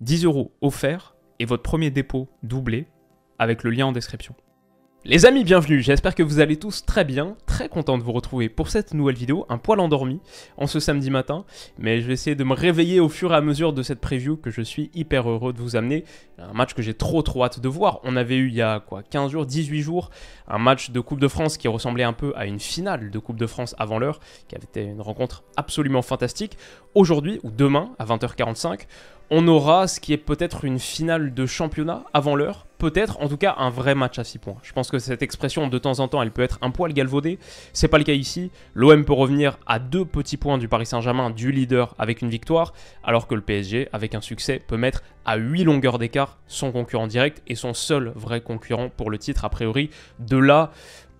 10 euros offerts et votre premier dépôt doublé avec le lien en description. Les amis, bienvenue, j'espère que vous allez tous très bien, très content de vous retrouver pour cette nouvelle vidéo, un poil endormi, en ce samedi matin, mais je vais essayer de me réveiller au fur et à mesure de cette preview que je suis hyper heureux de vous amener, un match que j'ai trop trop hâte de voir, on avait eu il y a quoi, 15 jours, 18 jours, un match de Coupe de France qui ressemblait un peu à une finale de Coupe de France avant l'heure, qui avait été une rencontre absolument fantastique, aujourd'hui ou demain à 20h45, on aura ce qui est peut-être une finale de championnat avant l'heure, peut-être en tout cas un vrai match à 6 points. Je pense que cette expression de temps en temps elle peut être un poil galvaudée, c'est pas le cas ici. L'OM peut revenir à deux petits points du Paris Saint-Germain du leader avec une victoire, alors que le PSG avec un succès peut mettre à 8 longueurs d'écart son concurrent direct et son seul vrai concurrent pour le titre a priori. De là,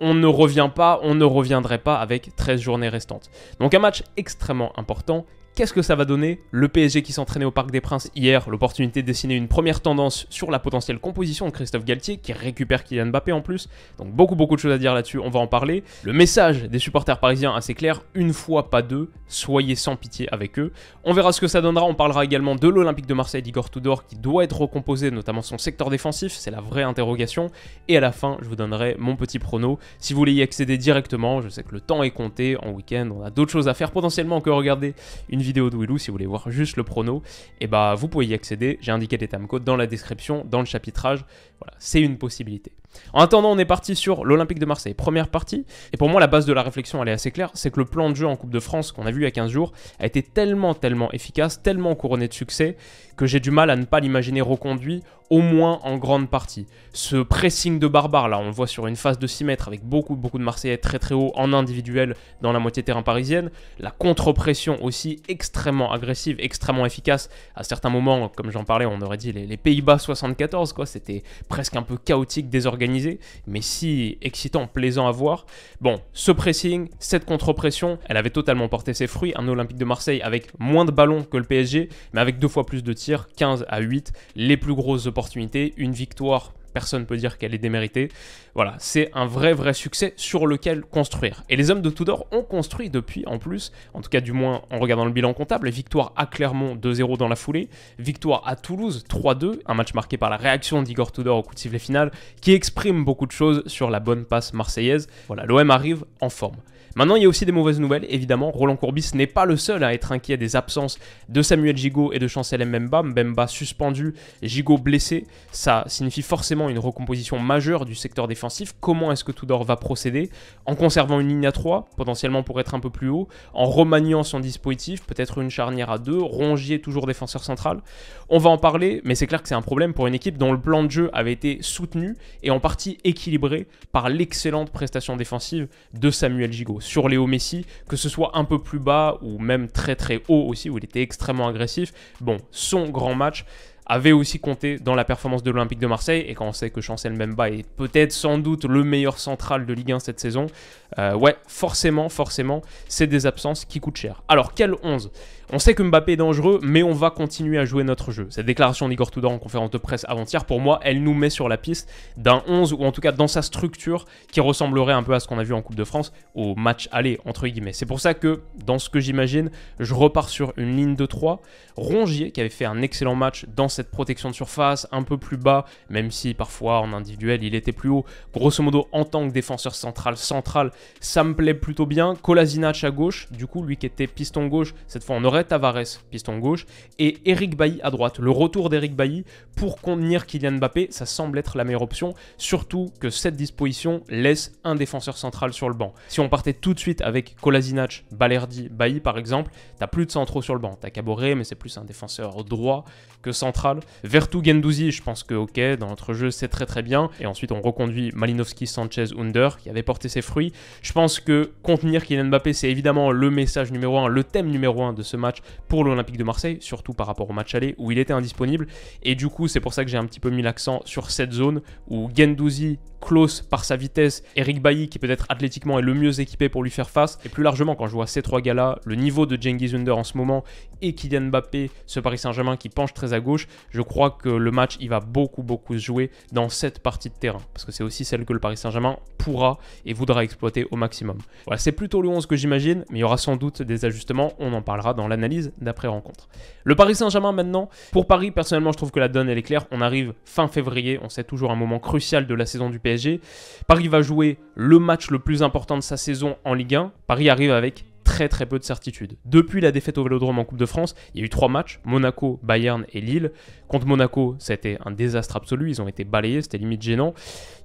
on ne revient pas, on ne reviendrait pas avec 13 journées restantes. Donc un match extrêmement important Qu'est-ce que ça va donner Le PSG qui s'entraînait au Parc des Princes hier, l'opportunité de dessiner une première tendance sur la potentielle composition de Christophe Galtier, qui récupère Kylian Mbappé en plus. Donc beaucoup beaucoup de choses à dire là-dessus, on va en parler. Le message des supporters parisiens assez clair, une fois pas deux, soyez sans pitié avec eux. On verra ce que ça donnera, on parlera également de l'Olympique de Marseille d'Igor Tudor qui doit être recomposé, notamment son secteur défensif, c'est la vraie interrogation. Et à la fin, je vous donnerai mon petit prono. Si vous voulez y accéder directement, je sais que le temps est compté en week-end, on a d'autres choses à faire potentiellement que regarder une vidéo de Willou si vous voulez voir juste le prono, et eh bah vous pouvez y accéder. J'ai indiqué les tamcodes dans la description, dans le chapitrage. Voilà, c'est une possibilité. En attendant, on est parti sur l'Olympique de Marseille, première partie. Et pour moi, la base de la réflexion, elle est assez claire, c'est que le plan de jeu en Coupe de France qu'on a vu il y a 15 jours a été tellement, tellement efficace, tellement couronné de succès, que j'ai du mal à ne pas l'imaginer reconduit, au moins en grande partie. Ce pressing de barbare, là, on le voit sur une phase de 6 mètres avec beaucoup, beaucoup de Marseillais très, très haut en individuel dans la moitié terrain parisienne. La contre-pression aussi extrêmement agressive, extrêmement efficace. À certains moments, comme j'en parlais, on aurait dit les, les Pays-Bas 74, quoi. C'était presque un peu chaotique, désorganisé mais si excitant, plaisant à voir. Bon, ce pressing, cette contre-pression, elle avait totalement porté ses fruits. Un Olympique de Marseille avec moins de ballons que le PSG, mais avec deux fois plus de tirs, 15 à 8, les plus grosses opportunités, une victoire personne ne peut dire qu'elle est déméritée. Voilà, c'est un vrai, vrai succès sur lequel construire. Et les hommes de Tudor ont construit depuis, en plus, en tout cas du moins en regardant le bilan comptable, victoire à Clermont 2-0 dans la foulée, victoire à Toulouse 3-2, un match marqué par la réaction d'Igor Tudor au coup de sifflet final, qui exprime beaucoup de choses sur la bonne passe marseillaise. Voilà, l'OM arrive en forme. Maintenant, il y a aussi des mauvaises nouvelles, évidemment. Roland Courbis n'est pas le seul à être inquiet des absences de Samuel Gigot et de Chancel Mbemba. Mbemba suspendu, Gigot blessé. Ça signifie forcément une recomposition majeure du secteur défensif. Comment est-ce que Tudor va procéder En conservant une ligne à 3, potentiellement pour être un peu plus haut, en remaniant son dispositif, peut-être une charnière à 2, Rongier toujours défenseur central. On va en parler, mais c'est clair que c'est un problème pour une équipe dont le plan de jeu avait été soutenu et en partie équilibré par l'excellente prestation défensive de Samuel Gigot. Sur Léo Messi, que ce soit un peu plus bas ou même très très haut aussi, où il était extrêmement agressif, bon, son grand match, avait aussi compté dans la performance de l'Olympique de Marseille. Et quand on sait que Chancel Memba est peut-être sans doute le meilleur central de Ligue 1 cette saison, euh, ouais, forcément, forcément, c'est des absences qui coûtent cher. Alors, quel 11 On sait que Mbappé est dangereux, mais on va continuer à jouer notre jeu. Cette déclaration d'Igor Tudor en conférence de presse avant-hier, pour moi, elle nous met sur la piste d'un 11, ou en tout cas dans sa structure, qui ressemblerait un peu à ce qu'on a vu en Coupe de France, au match aller, entre guillemets. C'est pour ça que, dans ce que j'imagine, je repars sur une ligne de 3. Rongier, qui avait fait un excellent match dans cette protection de surface, un peu plus bas, même si parfois en individuel il était plus haut. Grosso modo, en tant que défenseur central, central, ça me plaît plutôt bien. Kolasinac à gauche, du coup, lui qui était piston gauche, cette fois on aurait Tavares, piston gauche, et Eric Bailly à droite. Le retour d'Eric Bailly pour contenir Kylian Mbappé, ça semble être la meilleure option, surtout que cette disposition laisse un défenseur central sur le banc. Si on partait tout de suite avec Kolasinac, Balerdi, Bailly par exemple, t'as plus de centraux sur le banc. T'as Caboret, mais c'est plus un défenseur droit que central Vertu Gendouzi, je pense que ok, dans notre jeu c'est très très bien. Et ensuite on reconduit Malinowski, Sanchez, Under qui avait porté ses fruits. Je pense que contenir Kylian Mbappé c'est évidemment le message numéro un, le thème numéro un de ce match pour l'Olympique de Marseille, surtout par rapport au match aller où il était indisponible. Et du coup c'est pour ça que j'ai un petit peu mis l'accent sur cette zone où Gendouzi close par sa vitesse, Eric Bailly qui peut-être athlétiquement est le mieux équipé pour lui faire face. Et plus largement quand je vois ces trois gars là, le niveau de Genghis Under en ce moment et Kylian Mbappé, ce Paris Saint-Germain qui penche très à gauche, je crois que le match, il va beaucoup, beaucoup se jouer dans cette partie de terrain. Parce que c'est aussi celle que le Paris Saint-Germain pourra et voudra exploiter au maximum. Voilà, c'est plutôt le 11 que j'imagine, mais il y aura sans doute des ajustements. On en parlera dans l'analyse d'après-rencontre. Le Paris Saint-Germain maintenant. Pour Paris, personnellement, je trouve que la donne, elle est claire. On arrive fin février. On sait toujours un moment crucial de la saison du PSG. Paris va jouer le match le plus important de sa saison en Ligue 1. Paris arrive avec très très peu de certitude. Depuis la défaite au Vélodrome en Coupe de France, il y a eu trois matchs, Monaco, Bayern et Lille. Contre Monaco, c'était un désastre absolu, ils ont été balayés, c'était limite gênant.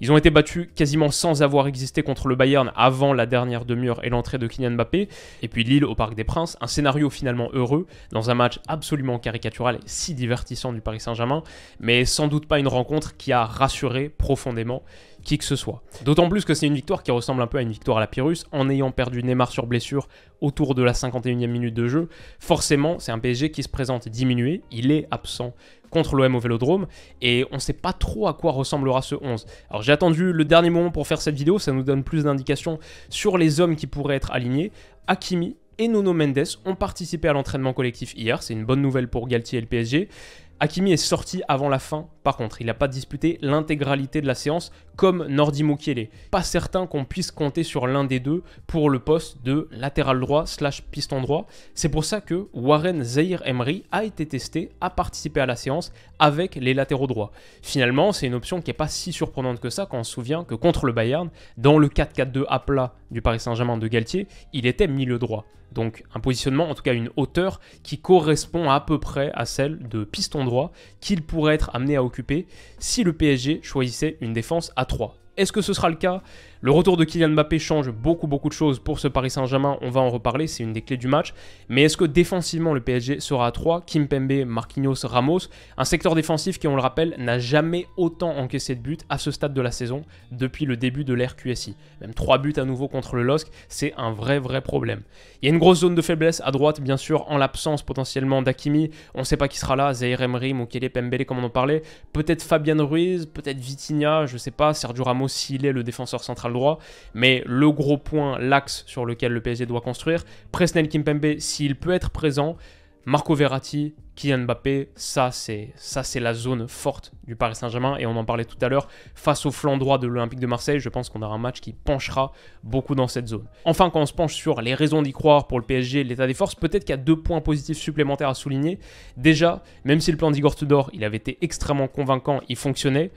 Ils ont été battus quasiment sans avoir existé contre le Bayern avant la dernière demi-heure et l'entrée de Kylian Mbappé. Et puis Lille au Parc des Princes, un scénario finalement heureux, dans un match absolument caricatural et si divertissant du Paris Saint-Germain, mais sans doute pas une rencontre qui a rassuré profondément que ce soit. D'autant plus que c'est une victoire qui ressemble un peu à une victoire à la Pyrrhus, en ayant perdu Neymar sur blessure autour de la 51e minute de jeu. Forcément, c'est un PSG qui se présente diminué, il est absent contre l'OM au Vélodrome et on ne sait pas trop à quoi ressemblera ce 11. Alors j'ai attendu le dernier moment pour faire cette vidéo, ça nous donne plus d'indications sur les hommes qui pourraient être alignés. Hakimi et Nono Mendes ont participé à l'entraînement collectif hier, c'est une bonne nouvelle pour Galtier et le PSG. Hakimi est sorti avant la fin, par contre, il n'a pas disputé l'intégralité de la séance comme Nordi Mukiele. Pas certain qu'on puisse compter sur l'un des deux pour le poste de latéral droit slash piston droit. C'est pour ça que Warren Zahir Emery a été testé, a participé à la séance avec les latéraux droits. Finalement, c'est une option qui n'est pas si surprenante que ça quand on se souvient que contre le Bayern, dans le 4-4-2 à plat du Paris Saint-Germain de Galtier, il était milieu droit. Donc un positionnement, en tout cas une hauteur qui correspond à peu près à celle de piston droit qu'il pourrait être amené à occuper si le PSG choisissait une défense à 3. Est-ce que ce sera le cas le retour de Kylian Mbappé change beaucoup beaucoup de choses pour ce Paris Saint-Germain, on va en reparler, c'est une des clés du match. Mais est-ce que défensivement le PSG sera à 3 Kimpembe, Marquinhos, Ramos, un secteur défensif qui on le rappelle n'a jamais autant encaissé de buts à ce stade de la saison depuis le début de l'ère QSI. Même 3 buts à nouveau contre le LOSC, c'est un vrai vrai problème. Il y a une grosse zone de faiblesse à droite bien sûr en l'absence potentiellement d'Akimi, on ne sait pas qui sera là, Zaire Emery, Mokele, Pembele comme on en parlait, peut-être Fabian Ruiz, peut-être Vitinha, je ne sais pas, Sergio Ramos s'il est le défenseur central le droit. Mais le gros point, l'axe sur lequel le PSG doit construire, Presnel Kimpembe, s'il peut être présent, Marco Verratti, Kylian Mbappé, ça c'est ça c'est la zone forte du Paris Saint-Germain et on en parlait tout à l'heure face au flanc droit de l'Olympique de Marseille, je pense qu'on aura un match qui penchera beaucoup dans cette zone. Enfin quand on se penche sur les raisons d'y croire pour le PSG, l'état des forces, peut-être qu'il y a deux points positifs supplémentaires à souligner. Déjà, même si le plan d'Igor Tudor, il avait été extrêmement convaincant, il fonctionnait,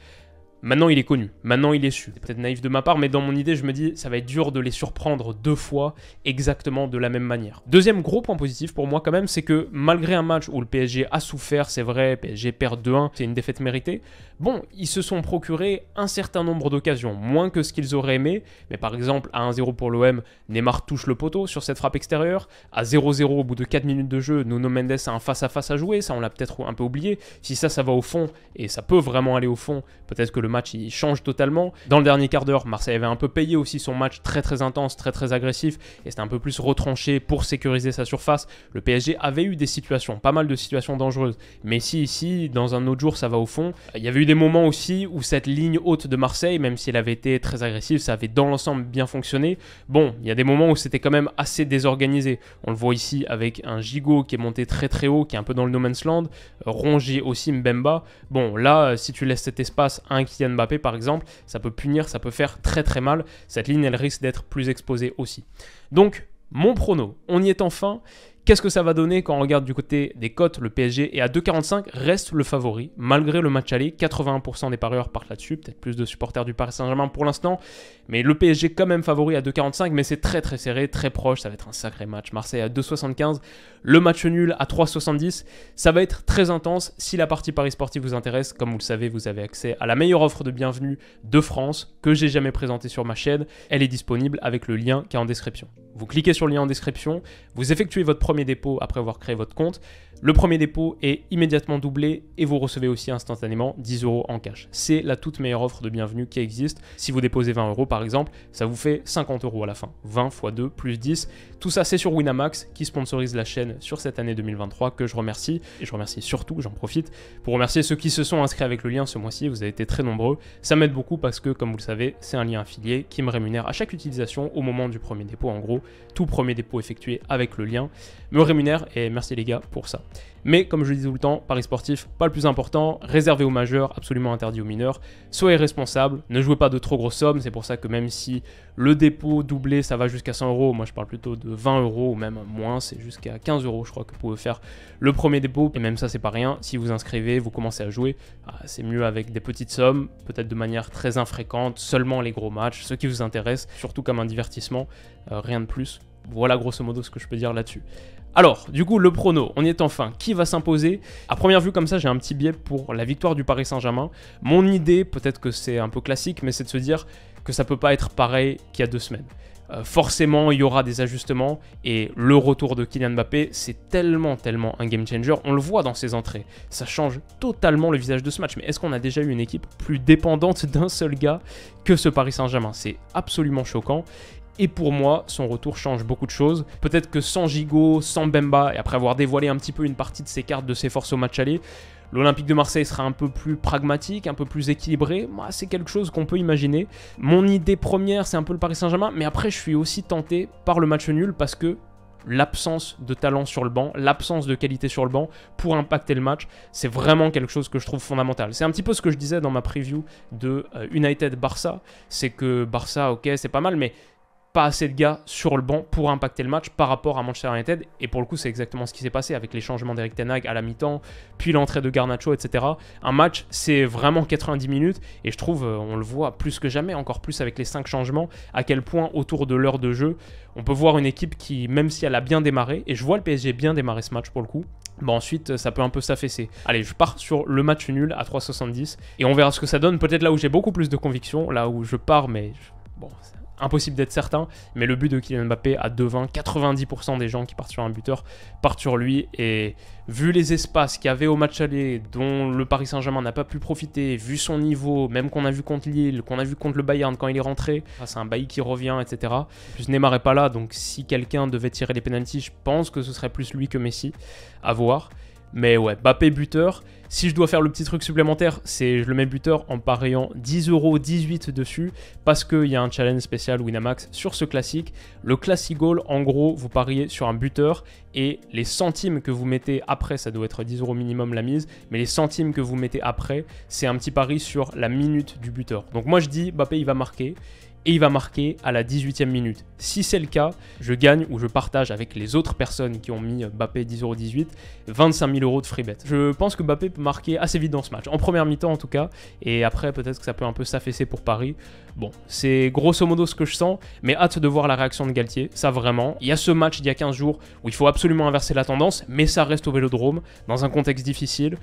Maintenant, il est connu. Maintenant, il est su. C'est peut-être naïf de ma part, mais dans mon idée, je me dis, ça va être dur de les surprendre deux fois exactement de la même manière. Deuxième gros point positif pour moi quand même, c'est que malgré un match où le PSG a souffert, c'est vrai, PSG perd 2-1, c'est une défaite méritée, bon, ils se sont procurés un certain nombre d'occasions, moins que ce qu'ils auraient aimé, mais par exemple, à 1-0 pour l'OM, Neymar touche le poteau sur cette frappe extérieure, à 0-0 au bout de 4 minutes de jeu, Nuno Mendes a un face-à-face -à, jouer, ça on l'a peut-être un peu oublié, si ça, ça va au fond, et ça peut vraiment aller au fond, peut-être que le match il change totalement. Dans le dernier quart d'heure, Marseille avait un peu payé aussi son match très très intense, très très agressif et c'était un peu plus retranché pour sécuriser sa surface. Le PSG avait eu des situations, pas mal de situations dangereuses. Mais si ici, dans un autre jour, ça va au fond. Il y avait eu des moments aussi où cette ligne haute de Marseille, même si elle avait été très agressive, ça avait dans l'ensemble bien fonctionné. Bon, il y a des moments où c'était quand même assez désorganisé. On le voit ici avec un gigot qui est monté très très haut, qui est un peu dans le no man's land, euh, rongé aussi Mbemba. Bon, là, si tu laisses cet espace un qui Mbappé par exemple, ça peut punir, ça peut faire très très mal. Cette ligne, elle risque d'être plus exposée aussi. Donc, mon prono, on y est enfin. Qu'est-ce que ça va donner quand on regarde du côté des cotes Le PSG est à 2,45, reste le favori, malgré le match aller. 81% des parieurs partent là-dessus, peut-être plus de supporters du Paris Saint-Germain pour l'instant. Mais le PSG quand même favori à 2,45, mais c'est très très serré, très proche, ça va être un sacré match. Marseille à 2,75, le match nul à 3,70. Ça va être très intense. Si la partie Paris Sportif vous intéresse, comme vous le savez, vous avez accès à la meilleure offre de bienvenue de France que j'ai jamais présentée sur ma chaîne. Elle est disponible avec le lien qui est en description. Vous cliquez sur le lien en description, vous effectuez votre premier dépôt après avoir créé votre compte le premier dépôt est immédiatement doublé et vous recevez aussi instantanément 10 euros en cash. C'est la toute meilleure offre de bienvenue qui existe. Si vous déposez 20 euros par exemple, ça vous fait 50 euros à la fin. 20 x 2 plus 10. Tout ça c'est sur Winamax qui sponsorise la chaîne sur cette année 2023 que je remercie. Et je remercie surtout, j'en profite, pour remercier ceux qui se sont inscrits avec le lien ce mois-ci. Vous avez été très nombreux. Ça m'aide beaucoup parce que comme vous le savez, c'est un lien affilié qui me rémunère à chaque utilisation au moment du premier dépôt. En gros, tout premier dépôt effectué avec le lien me rémunère et merci les gars pour ça. Mais comme je le dis tout le temps, paris sportif, pas le plus important, réservé aux majeurs, absolument interdit aux mineurs. Soyez responsable, ne jouez pas de trop grosses sommes, c'est pour ça que même si le dépôt doublé ça va jusqu'à 100 euros, moi je parle plutôt de 20 euros ou même moins, c'est jusqu'à 15 euros je crois que vous pouvez faire le premier dépôt, et même ça c'est pas rien, si vous inscrivez, vous commencez à jouer, ah, c'est mieux avec des petites sommes, peut-être de manière très infréquente, seulement les gros matchs, ceux qui vous intéressent, surtout comme un divertissement, euh, rien de plus. Voilà grosso modo ce que je peux dire là-dessus. Alors, du coup, le prono, on y est enfin. Qui va s'imposer À première vue, comme ça, j'ai un petit biais pour la victoire du Paris Saint-Germain. Mon idée, peut-être que c'est un peu classique, mais c'est de se dire que ça peut pas être pareil qu'il y a deux semaines. Euh, forcément, il y aura des ajustements et le retour de Kylian Mbappé, c'est tellement, tellement un game changer. On le voit dans ses entrées. Ça change totalement le visage de ce match. Mais est-ce qu'on a déjà eu une équipe plus dépendante d'un seul gars que ce Paris Saint-Germain C'est absolument choquant. Et pour moi, son retour change beaucoup de choses. Peut-être que sans Gigot, sans Bemba, et après avoir dévoilé un petit peu une partie de ses cartes, de ses forces au match aller, L'Olympique de Marseille sera un peu plus pragmatique, un peu plus équilibré. Moi, c'est quelque chose qu'on peut imaginer. Mon idée première, c'est un peu le Paris Saint-Germain, mais après, je suis aussi tenté par le match nul parce que l'absence de talent sur le banc, l'absence de qualité sur le banc pour impacter le match, c'est vraiment quelque chose que je trouve fondamental. C'est un petit peu ce que je disais dans ma preview de euh, United Barça, c'est que Barça, ok, c'est pas mal, mais pas assez de gars sur le banc pour impacter le match par rapport à Manchester United. Et pour le coup, c'est exactement ce qui s'est passé avec les changements d'Eric Ten à la mi-temps, puis l'entrée de Garnacho, etc. Un match, c'est vraiment 90 minutes. Et je trouve, euh, on le voit plus que jamais, encore plus avec les 5 changements, à quel point autour de l'heure de jeu, on peut voir une équipe qui, même si elle a bien démarré, et je vois le PSG bien démarrer ce match pour le coup, bah ensuite euh, ça peut un peu s'affaisser. Allez, je pars sur le match nul à 3,70 et on verra ce que ça donne. Peut-être là où j'ai beaucoup plus de conviction, là où je pars, mais bon, impossible d'être certain, mais le but de Kylian Mbappé à 2-20, 90% des gens qui partent sur un buteur partent sur lui. Et vu les espaces qu'il y avait au match aller, dont le Paris Saint-Germain n'a pas pu profiter, vu son niveau, même qu'on a vu contre Lille, qu'on a vu contre le Bayern quand il est rentré, ah, c'est un bail qui revient, etc. plus Neymar est pas là, donc si quelqu'un devait tirer les pénalties, je pense que ce serait plus lui que Messi à voir. Mais ouais, Bappé buteur. Si je dois faire le petit truc supplémentaire, c'est je le mets buteur en pariant 10,18€ dessus parce qu'il y a un challenge spécial Winamax sur ce classique. Le classic goal, en gros, vous pariez sur un buteur et les centimes que vous mettez après, ça doit être 10€ minimum la mise, mais les centimes que vous mettez après, c'est un petit pari sur la minute du buteur. Donc moi je dis Bappé il va marquer, et il va marquer à la 18e minute. Si c'est le cas, je gagne ou je partage avec les autres personnes qui ont mis Mbappé 10,18€ 25 000 euros de free bet. Je pense que Mbappé peut marquer assez vite dans ce match, en première mi-temps en tout cas, et après peut-être que ça peut un peu s'affaisser pour Paris. Bon, c'est grosso modo ce que je sens, mais hâte de voir la réaction de Galtier, ça vraiment. Il y a ce match d'il y a 15 jours où il faut absolument inverser la tendance, mais ça reste au vélodrome, dans un contexte difficile.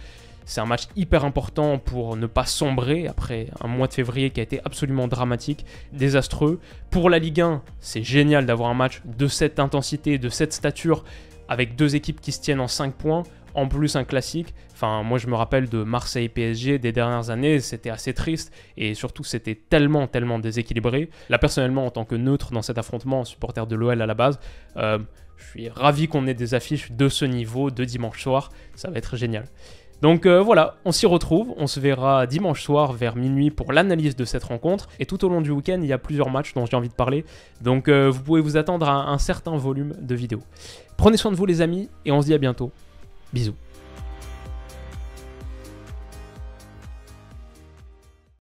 C'est un match hyper important pour ne pas sombrer après un mois de février qui a été absolument dramatique, désastreux. Pour la Ligue 1, c'est génial d'avoir un match de cette intensité, de cette stature, avec deux équipes qui se tiennent en 5 points en plus un classique. Enfin, moi je me rappelle de Marseille PSG des dernières années, c'était assez triste et surtout c'était tellement tellement déséquilibré. Là personnellement en tant que neutre dans cet affrontement, supporter de l'OL à la base, euh, je suis ravi qu'on ait des affiches de ce niveau de dimanche soir, ça va être génial. Donc euh, voilà, on s'y retrouve, on se verra dimanche soir vers minuit pour l'analyse de cette rencontre. Et tout au long du week-end, il y a plusieurs matchs dont j'ai envie de parler. Donc euh, vous pouvez vous attendre à un certain volume de vidéos. Prenez soin de vous les amis et on se dit à bientôt. Bisous.